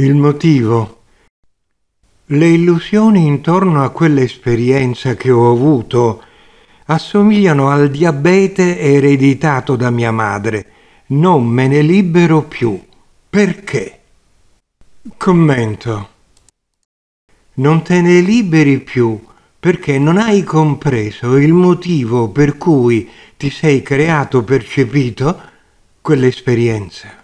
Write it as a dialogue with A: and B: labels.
A: il motivo. Le illusioni intorno a quell'esperienza che ho avuto assomigliano al diabete ereditato da mia madre. Non me ne libero più. Perché? Commento. Non te ne liberi più perché non hai compreso il motivo per cui ti sei creato percepito quell'esperienza.